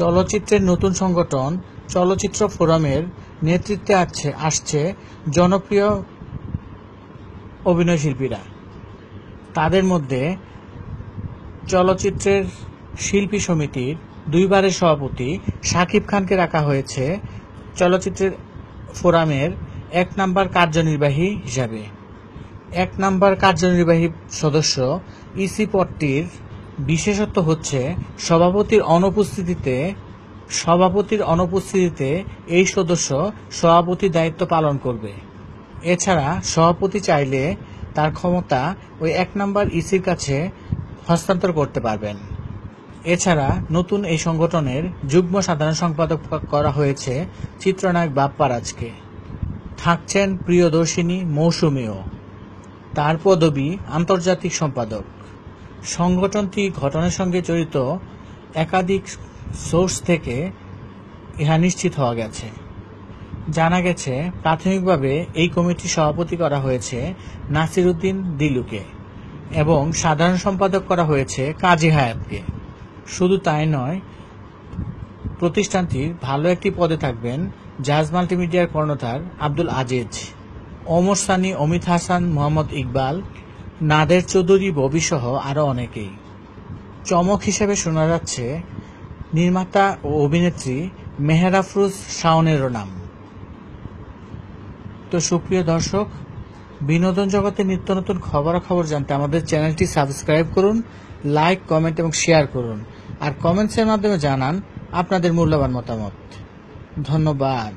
চলচ্চিত্রের নতুন সংগঠন চলচ্চিত্র ফোরামের নেতৃত্বে আছে আসছে জনপ্রিয় অভিনয়শিল্পীরা তাদের মধ্যে চলচ্চিত্রের শিল্পী সমিতির দুইবারের সভাপতি সাকিব খানকে রাখা হয়েছে চলচ্চিত্রের ফোরামের এক নাম্বার কার্যনির্বাহী হিসাবে এক নাম্বার কার্যনির্বাহী সদস্য ইসি পট্টির বিশেষত্ব হচ্ছে সভাপতির অনুপস্থিতিতে সভাপতির অনুপস্থিতিতে এই সদস্য সভাপতি দায়িত্ব পালন করবে এছাড়া সভাপতি চাইলে তার ক্ষমতা ওই এক নম্বর ইসির কাছে হস্তান্তর করতে পারবেন এছাড়া নতুন এই সংগঠনের যুগ্ম সাধারণ সম্পাদক করা হয়েছে চিত্রনায়ক বাপ্পারাজকে থাকছেন প্রিয়দর্শিনী মৌসুমীও তার পদবি আন্তর্জাতিক সম্পাদক সংগঠনটি ঘটনার সঙ্গে জড়িত একাধিক সোর্স থেকে ইহা নিশ্চিত হওয়া গেছে জানা গেছে প্রাথমিকভাবে এই কমিটির সভাপতি করা হয়েছে নাসির উদ্দিন দিলুকে এবং সাধারণ সম্পাদক করা হয়েছে কাজী হায়াতকে শুধু তাই নয় প্রতিষ্ঠানটির ভালো একটি পদে থাকবেন জাহাজ মাল্টিমিডিয়ার কর্ণধার আব্দুল আজিজ ওমর সানি অমিত হাসান মোহাম্মদ ইকবাল নাদের চৌধুরী ববিসহ আরও অনেকেই চমক হিসেবে শোনা যাচ্ছে নির্মাতা ও অভিনেত্রী মেহরাফরুজ শাওনেরও নাম তো সুপ্রিয় দর্শক বিনোদন জগতে নিত্য নতুন খবরাখবর জানতে আমাদের চ্যানেলটি সাবস্ক্রাইব করুন লাইক কমেন্ট এবং শেয়ার করুন আর কমেন্টসের মাধ্যমে জানান আপনাদের মূল্যবান মতামত ধন্যবাদ